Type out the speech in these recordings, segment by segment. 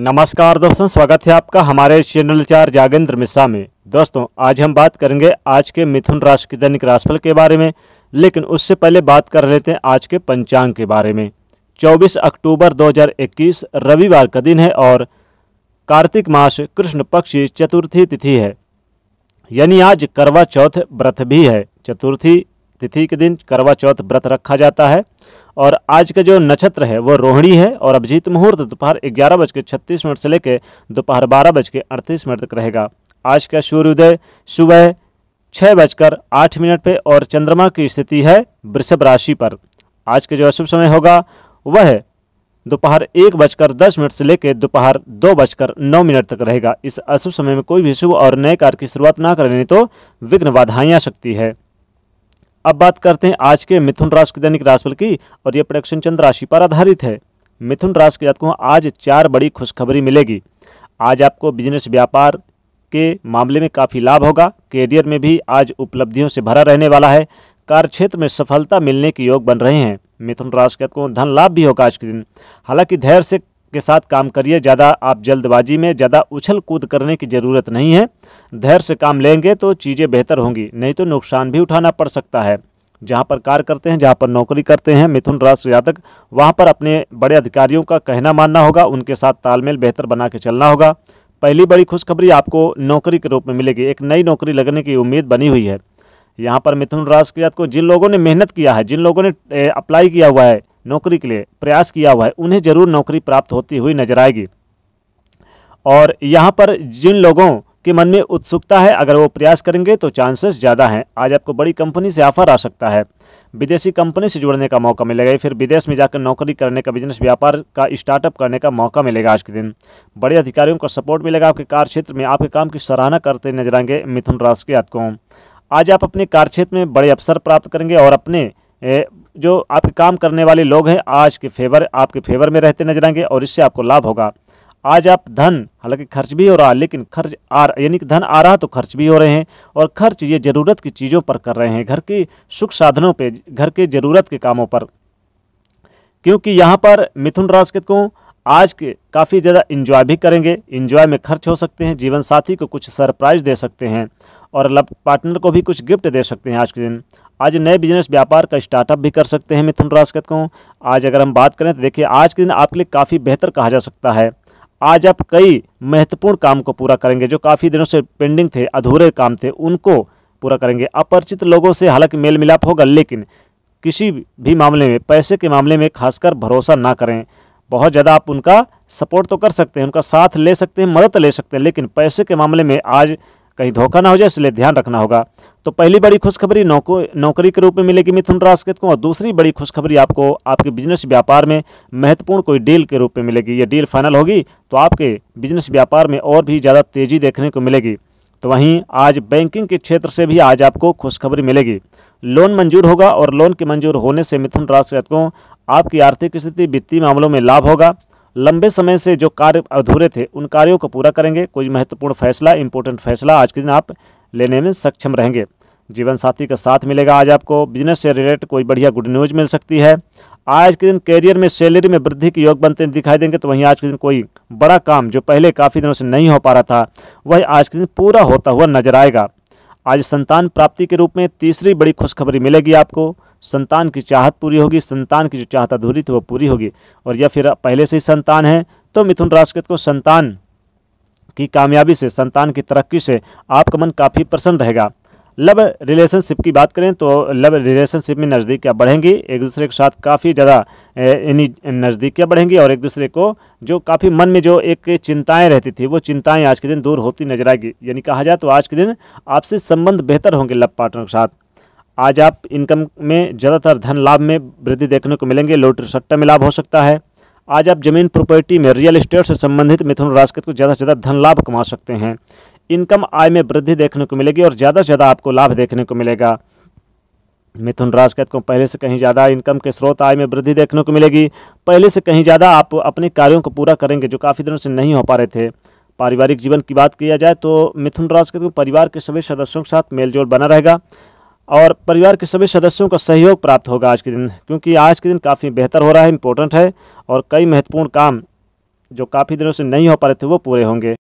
नमस्कार दोस्तों स्वागत है आपका हमारे चैनल चार जागेंद्र मिश्रा में दोस्तों आज हम बात करेंगे आज के मिथुन राशि के दैनिक राशिफल के बारे में लेकिन उससे पहले बात कर लेते हैं आज के पंचांग के बारे में 24 अक्टूबर 2021 रविवार का दिन है और कार्तिक मास कृष्ण पक्षी चतुर्थी तिथि है यानी आज करवा चौथ व्रत भी है चतुर्थी तिथि के दिन करवा चौथ व्रत रखा जाता है और आज का जो नक्षत्र है वो रोहिणी है और अभिजीत मुहूर्त दोपहर ग्यारह बज के छत्तीस मिनट से लेकर दोपहर बारह बज के अड़तीस मिनट तक रहेगा आज का सूर्योदय सुबह छः बजकर आठ मिनट पे और चंद्रमा की स्थिति है वृषभ राशि पर आज का जो अशुभ समय होगा वह दोपहर एक बजकर दस मिनट से लेकर दोपहर दो बजकर नौ मिनट तक रहेगा इस अशुभ समय में कोई भी शुभ और नए कार्य की शुरुआत ना करें तो विघ्न बाधाएं आ सकती है अब बात करते हैं आज के मिथुन राशि के दैनिक राशिफल की और यह प्रोडक्शन चंद्र राशि पर आधारित है मिथुन राशि के जातकों आज चार बड़ी खुशखबरी मिलेगी आज आपको बिजनेस व्यापार के मामले में काफ़ी लाभ होगा कैरियर में भी आज उपलब्धियों से भरा रहने वाला है कार्यक्षेत्र में सफलता मिलने के योग बन रहे हैं मिथुन राशि के जातकों धन लाभ भी होगा आज के दिन हालांकि धैर्य से के साथ काम करिए ज़्यादा आप जल्दबाजी में ज़्यादा उछल कूद करने की ज़रूरत नहीं है धैर्य से काम लेंगे तो चीज़ें बेहतर होंगी नहीं तो नुकसान भी उठाना पड़ सकता है जहाँ पर कार्य करते हैं जहाँ पर नौकरी करते हैं मिथुन राष्ट्र जातक वहाँ पर अपने बड़े अधिकारियों का कहना मानना होगा उनके साथ तालमेल बेहतर बना के चलना होगा पहली बड़ी खुशखबरी आपको नौकरी के रूप में मिलेगी एक नई नौकरी लगने की उम्मीद बनी हुई है यहाँ पर मिथुन राशि के को जिन लोगों ने मेहनत किया है जिन लोगों ने अप्लाई किया हुआ है नौकरी के लिए प्रयास किया हुआ है उन्हें ज़रूर नौकरी प्राप्त होती हुई नजर आएगी और यहाँ पर जिन लोगों के मन में उत्सुकता है अगर वो प्रयास करेंगे तो चांसेस ज़्यादा हैं आज आपको बड़ी कंपनी से ऑफर आ सकता है विदेशी कंपनी से जुड़ने का मौका मिलेगा फिर विदेश में जाकर नौकरी करने का बिजनेस व्यापार का स्टार्टअप करने का मौका मिलेगा आज के दिन बड़े अधिकारियों का सपोर्ट मिलेगा आपके कार्य क्षेत्र में आपके काम की सराहना करते नजर आएंगे मिथुन राशि के आतकों आज आप अपने कार्य क्षेत्र में बड़े अवसर प्राप्त करेंगे और अपने जो आपके काम करने वाले लोग हैं आज के फेवर आपके फेवर में रहते नजर आएंगे और इससे आपको लाभ होगा आज आप धन हालांकि खर्च भी हो रहा है लेकिन खर्च आ यानी कि धन आ रहा तो खर्च भी हो रहे हैं और खर्च ये ज़रूरत की चीज़ों पर कर रहे हैं घर के सुख साधनों पे घर के ज़रूरत के कामों पर क्योंकि यहाँ पर मिथुन राशि को आज के काफ़ी ज़्यादा इन्जॉय भी करेंगे इन्जॉय में खर्च हो सकते हैं जीवन साथी को कुछ सरप्राइज दे सकते हैं और लव पार्टनर को भी कुछ गिफ्ट दे सकते हैं आज के दिन आज नए बिजनेस व्यापार का स्टार्टअप भी कर सकते हैं मिथुन राशि कहते आज अगर हम बात करें तो देखिए आज के दिन आपके लिए काफ़ी बेहतर कहा जा सकता है आज आप कई महत्वपूर्ण काम को पूरा करेंगे जो काफ़ी दिनों से पेंडिंग थे अधूरे काम थे उनको पूरा करेंगे अपरिचित लोगों से हालांकि मेल मिलाप होगा लेकिन किसी भी मामले में पैसे के मामले में खासकर भरोसा ना करें बहुत ज़्यादा आप उनका सपोर्ट तो कर सकते हैं उनका साथ ले सकते हैं मदद ले सकते हैं लेकिन पैसे के मामले में आज कहीं धोखा ना हो जाए इसलिए ध्यान रखना होगा तो पहली बड़ी खुशखबरी नौको नौकरी के रूप में मिलेगी मिथुन राशि के को और दूसरी बड़ी खुशखबरी आपको आपके बिजनेस व्यापार में महत्वपूर्ण कोई डील के रूप में मिलेगी ये डील फाइनल होगी तो आपके बिजनेस व्यापार में और भी ज़्यादा तेज़ी देखने को मिलेगी तो वहीं आज बैंकिंग के क्षेत्र से भी आज आपको खुशखबरी मिलेगी लोन मंजूर होगा और लोन के मंजूर होने से मिथुन राशि को आपकी आर्थिक स्थिति वित्तीय मामलों में लाभ होगा लंबे समय से जो कार्य अधूरे थे उन कार्यों को पूरा करेंगे कोई महत्वपूर्ण फैसला इंपॉर्टेंट फैसला आज के दिन आप लेने में सक्षम रहेंगे जीवन साथी का साथ मिलेगा आज आपको बिजनेस से रिलेटेड कोई बढ़िया गुड न्यूज मिल सकती है आज के दिन कैरियर में सैलरी में वृद्धि के योग बनते दिखाई देंगे तो वहीं आज के दिन कोई बड़ा काम जो पहले काफ़ी दिनों से नहीं हो पा रहा था वह आज के दिन पूरा होता हुआ नजर आएगा आज संतान प्राप्ति के रूप में तीसरी बड़ी खुशखबरी मिलेगी आपको संतान की चाहत पूरी होगी संतान की जो चाहत अधूरी थी वो पूरी होगी और या फिर पहले से ही संतान है तो मिथुन राशि को संतान की कामयाबी से संतान की तरक्की से आपका मन काफ़ी प्रसन्न रहेगा लव रिलेशनशिप की बात करें तो लव रिलेशनशिप में नज़दीकियाँ बढ़ेंगी एक दूसरे के साथ काफ़ी ज़्यादा यानी नज़दीकियाँ बढ़ेंगी और एक दूसरे को जो काफ़ी मन में जो एक चिंताएं रहती थी वो चिंताएं आज के दिन दूर होती नजर आएगी यानी कहा जाए तो आज के दिन आपसे संबंध बेहतर होंगे लव पार्टनर के साथ आज आप इनकम में ज़्यादातर धन लाभ में वृद्धि देखने को मिलेंगे लोटरी सट्टा में लाभ हो सकता है आज आप जमीन प्रॉपर्टी में रियल इस्टेट से संबंधित मिथुन राशि को ज़्यादा से ज़्यादा धन लाभ कमा सकते हैं इनकम आय में वृद्धि देखने को मिलेगी और ज़्यादा से ज़्यादा आपको लाभ देखने को मिलेगा मिथुन राशि के को पहले से कहीं ज़्यादा इनकम के स्रोत आय में वृद्धि देखने को मिलेगी पहले से कहीं ज़्यादा आप अपने कार्यों को पूरा करेंगे जो काफ़ी दिनों से नहीं हो पा रहे थे पारिवारिक जीवन की बात किया जाए तो मिथुन राशि के परिवार के सभी सदस्यों के साथ मेलजोल बना रहेगा और परिवार के सभी सदस्यों का सहयोग प्राप्त होगा आज के दिन क्योंकि आज के दिन काफ़ी बेहतर हो रहा है इम्पोर्टेंट है और कई महत्वपूर्ण काम जो काफ़ी दिनों से नहीं हो पा रहे थे वो पूरे होंगे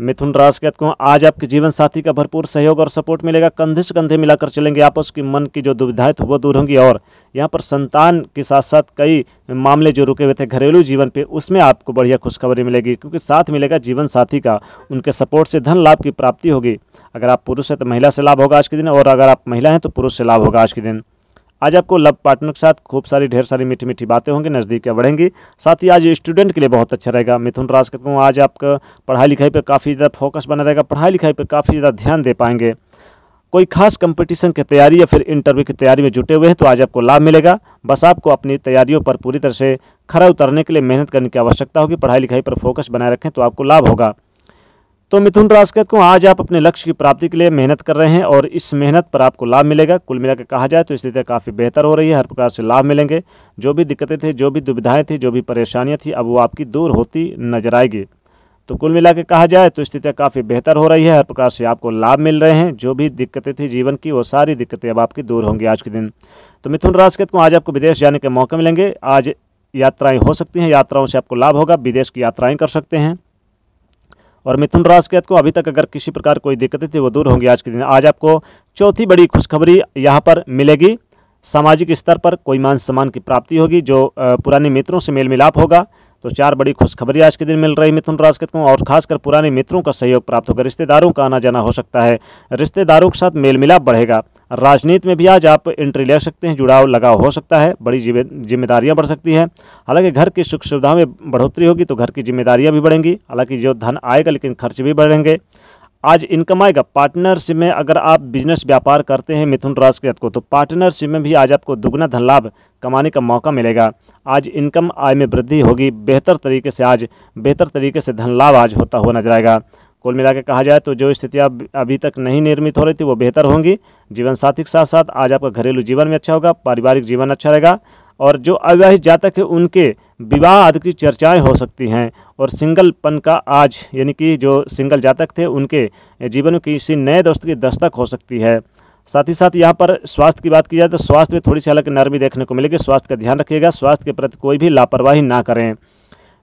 मिथुन राशि के को आज आपके जीवन साथी का भरपूर सहयोग और सपोर्ट मिलेगा कंधे से कंधे मिलाकर चलेंगे आप उसकी मन की जो दुविधाएं थी वो दूर होंगी और यहाँ पर संतान के साथ साथ कई मामले जो रुके हुए थे घरेलू जीवन पे उसमें आपको बढ़िया खुशखबरी मिलेगी क्योंकि साथ मिलेगा जीवन साथी का उनके सपोर्ट से धन लाभ की प्राप्ति होगी अगर आप पुरुष हैं तो महिला से लाभ होगा आज के दिन और अगर आप महिला हैं तो पुरुष से लाभ होगा आज के दिन आज आपको लव पार्टनर के साथ खूब सारी ढेर सारी मीठी मीठी बातें होंगी नज़दीकियाँ बढ़ेंगी साथ ही आज स्टूडेंट के लिए बहुत अच्छा रहेगा मिथुन राज करता हूँ आज आपका पढ़ाई लिखाई पर काफ़ी ज़्यादा फोकस बना रहेगा पढ़ाई लिखाई पर काफ़ी ज़्यादा ध्यान दे पाएंगे कोई खास कंपटीशन की तैयारी या फिर इंटरव्यू की तैयारी में जुटे हुए हैं तो आज आपको लाभ मिलेगा बस आपको अपनी तैयारियों पर पूरी तरह से खरा उतरने के लिए मेहनत करने की आवश्यकता होगी पढ़ाई लिखाई पर फोकस बनाए रखें तो आपको लाभ होगा तो मिथुन राशि को आज आप अपने लक्ष्य की प्राप्ति के लिए मेहनत कर रहे हैं और इस मेहनत पर आपको लाभ मिलेगा कुल मिलाकर कहा जाए तो स्थिति काफ़ी बेहतर हो रही है हर प्रकार से लाभ मिलेंगे जो भी दिक्कतें थी जो भी दुविधाएँ थी जो भी परेशानियाँ थी अब वो आपकी दूर होती नजर आएगी तो कुल मिला कहा जाए तो स्थितियाँ काफ़ी बेहतर हो रही है हर प्रकार से आपको लाभ मिल रहे हैं जो भी दिक्कतें थी जीवन की वो सारी दिक्कतें अब आपकी दूर होंगी आज के दिन तो मिथुन राशि को आज आपको विदेश जाने के मौके मिलेंगे आज यात्राएं हो सकती हैं यात्राओं से आपको लाभ होगा विदेश की यात्राएं कर सकते हैं और मिथुन राशि के को अभी तक अगर किसी प्रकार कोई दिक्कतें थी वो दूर होंगी आज के दिन आज आपको चौथी बड़ी खुशखबरी यहाँ पर मिलेगी सामाजिक स्तर पर कोई मान सम्मान की प्राप्ति होगी जो पुराने मित्रों से मेल मिलाप होगा तो चार बड़ी खुशखबरी आज के दिन मिल रही मिथुन राशि को और खासकर पुराने मित्रों का सहयोग प्राप्त होगा रिश्तेदारों का आना जाना हो सकता है रिश्तेदारों के साथ मेल मिलाप बढ़ेगा राजनीति में भी आज आप एंट्री ले सकते हैं जुड़ाव लगाव हो सकता है बड़ी जिम्मेदारियां बढ़ सकती है हालांकि घर की सुख सुविधाओं में बढ़ोतरी होगी तो घर की जिम्मेदारियां भी बढ़ेंगी हालांकि जो धन आएगा लेकिन खर्च भी बढ़ेंगे आज इनकम आएगा पार्टनरशिप में अगर आप बिजनेस व्यापार करते हैं मिथुन राज के को तो पार्टनरशिप में भी आज आपको दुगुना धन लाभ कमाने का मौका मिलेगा आज इनकम आय में वृद्धि होगी बेहतर तरीके से आज बेहतर तरीके से धन लाभ आज होता हुआ नजर आएगा कुल मिला कहा जाए तो जो स्थितियाँ अभी तक नहीं निर्मित हो रही थी वो बेहतर होंगी जीवन साथी के साथ साथ आज आपका घरेलू जीवन भी अच्छा होगा पारिवारिक जीवन अच्छा रहेगा और जो अविवाहित जातक है उनके विवाह आदि की चर्चाएं हो सकती हैं और सिंगलपन का आज यानी कि जो सिंगल जातक थे उनके जीवन में किसी नए दोस्त की दस्तक हो सकती है साथ ही साथ यहाँ पर स्वास्थ्य की बात की जाए तो स्वास्थ्य में थोड़ी सी अलग नरमी देखने को मिलेगी स्वास्थ्य का ध्यान रखिएगा स्वास्थ्य के प्रति कोई भी लापरवाही ना करें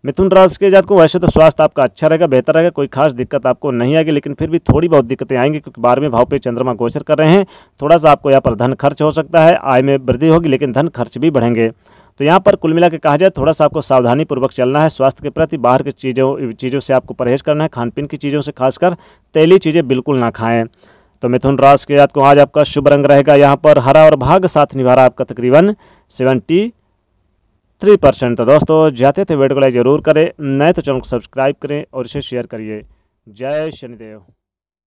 मिथुन राशि के जातकों को वैसे तो स्वास्थ्य आपका अच्छा रहेगा बेहतर रहेगा कोई खास दिक्कत आपको नहीं आएगी लेकिन फिर भी थोड़ी बहुत दिक्कतें आएंगी क्योंकि बारहवें भाव पे चंद्रमा गोचर कर रहे हैं थोड़ा सा आपको यहाँ पर धन खर्च हो सकता है आय में वृद्धि होगी लेकिन धन खर्च भी बढ़ेंगे तो यहाँ पर कुल मिला के कहा जाए थोड़ा सा आपको सावधानी पूर्वक चलना है स्वास्थ्य के प्रति बाहर की चीज़ों चीज़ों से आपको परहेज करना है खान पीन की चीज़ों से खासकर तेली चीज़ें बिल्कुल ना खाएं तो मिथुन राशि के जात को आज आपका शुभ रंग रहेगा यहाँ पर हरा और भाग साथ निभा रहा आपका तकरीबन सेवेंटी थ्री परसेंट तो दोस्तों जाते थे वीडियो को लाइक जरूर करें नए तो चैनल को सब्सक्राइब करें और इसे शेयर करिए जय शनिदेव